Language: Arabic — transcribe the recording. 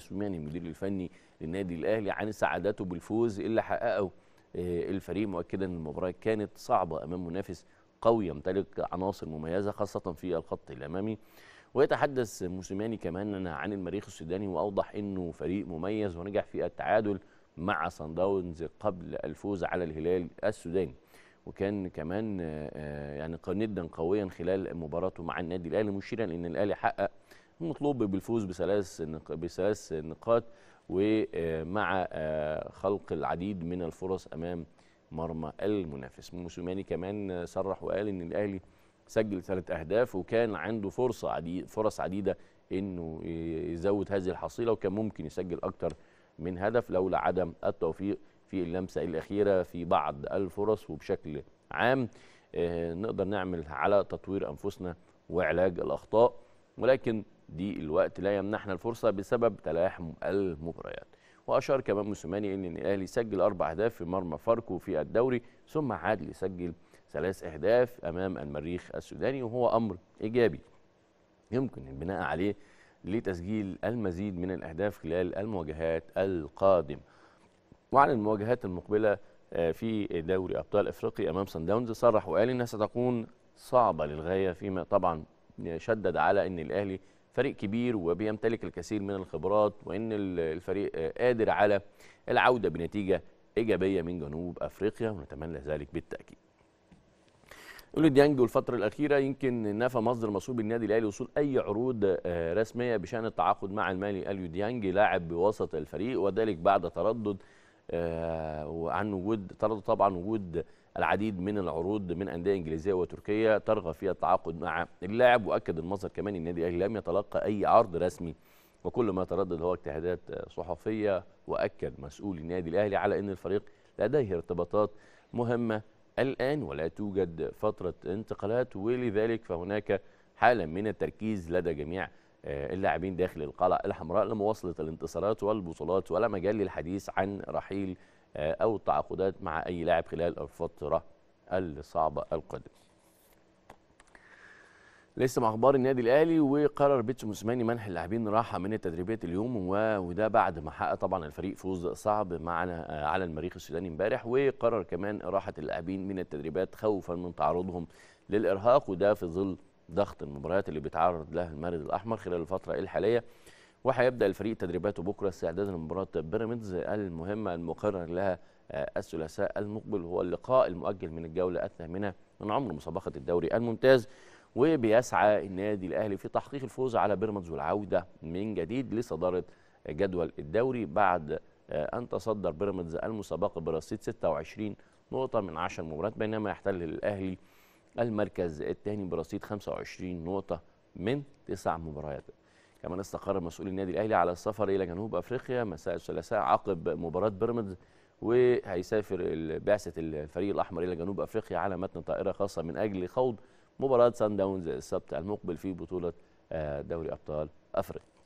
سميان المدير الفني للنادي الاهلي عن سعادته بالفوز اللي حققه آه، الفريق مؤكدا ان المباراه كانت صعبه امام منافس قوي يمتلك عناصر مميزه خاصه في الخط الامامي ويتحدث موسيماني كمان عن المريخ السوداني واوضح انه فريق مميز ونجح في التعادل مع صن داونز قبل الفوز على الهلال السوداني وكان كمان آه، آه، يعني جدا قويا خلال مباراته مع النادي الاهلي مشيرا ان الاهلي حقق المطلوب بالفوز بثلاث بثلاث نقاط ومع آه، خلق العديد من الفرص امام مرمى المنافس موسوماني كمان صرح وقال ان الاهلي سجل ثلاث اهداف وكان عنده فرصه عديد فرص عديده انه يزود هذه الحصيله وكان ممكن يسجل اكتر من هدف لولا عدم التوفيق في اللمسه الاخيره في بعض الفرص وبشكل عام آه، نقدر نعمل على تطوير انفسنا وعلاج الاخطاء ولكن دي الوقت لا يمنحنا الفرصة بسبب تلاحم المباريات وأشار كمان موسيماني أن الأهلي سجل أربع أهداف في مرمى فاركو في الدوري ثم عاد ليسجل ثلاث أهداف أمام المريخ السوداني وهو أمر إيجابي يمكن البناء عليه لتسجيل المزيد من الأهداف خلال المواجهات القادمة وعن المواجهات المقبلة آه، في دوري أبطال أفريقيا أمام سان داونز صرح وقال إنها ستكون صعبة للغاية فيما طبعا شدد على أن الأهلي فريق كبير وبيمتلك الكثير من الخبرات وان الفريق قادر على العوده بنتيجه ايجابيه من جنوب افريقيا ونتمنى ذلك بالتاكيد يقول ديانج الفترة الأخيرة يمكن نفى مصدر مصروف بالنادي الأهلي وصول أي عروض آه، رسمية بشأن التعاقد مع المالي أليو ديانج لاعب بوسط الفريق وذلك بعد تردد آه، وعن وجود طردوا طبعا وجود العديد من العروض من انديه انجليزيه وتركيه ترغب في التعاقد مع اللاعب واكد المصدر كمان النادي الاهلي لم يتلقى اي عرض رسمي وكل ما تردد هو اجتهادات صحفيه واكد مسؤول النادي الاهلي على ان الفريق لديه ارتباطات مهمه الان ولا توجد فتره انتقالات ولذلك فهناك حاله من التركيز لدى جميع آه، اللاعبين داخل القلعه الحمراء لمواصله الانتصارات والبطولات ولا مجال للحديث عن رحيل آه، او التعاقدات مع اي لاعب خلال الفتره الصعبه القادمه. لسه مع اخبار النادي الاهلي وقرر بيتسو موسيماني منح اللاعبين راحه من التدريبات اليوم وده بعد ما حقق طبعا الفريق فوز صعب معنا آه، على المريخ السوداني امبارح وقرر كمان راحه اللاعبين من التدريبات خوفا من تعرضهم للارهاق وده في ظل ضغط المباريات اللي بيتعرض لها المارد الاحمر خلال الفتره الحاليه وهيبدا الفريق تدريباته بكره استعدادا لمباراه بيراميدز المهمه المقرر لها آه، الثلاثاء المقبل هو اللقاء المؤجل من الجوله الثامنه من عمر مسابقه الدوري الممتاز وبيسعى النادي الاهلي في تحقيق الفوز على بيراميدز والعوده من جديد لصداره جدول الدوري بعد آه، ان تصدر بيراميدز المسابقه برصيد 26 نقطه من 10 مباريات بينما يحتل الاهلي المركز الثاني برصيد 25 نقطة من تسع مباريات كمان استقر مسؤول النادي الأهلي على السفر إلى جنوب أفريقيا مساء الثلاثاء عقب مباراة بيراميدز وهيسافر بعثة الفريق الأحمر إلى جنوب أفريقيا على متن طائرة خاصة من أجل خوض مباراة سان داونز السبت المقبل في بطولة آه، دوري أبطال أفريقيا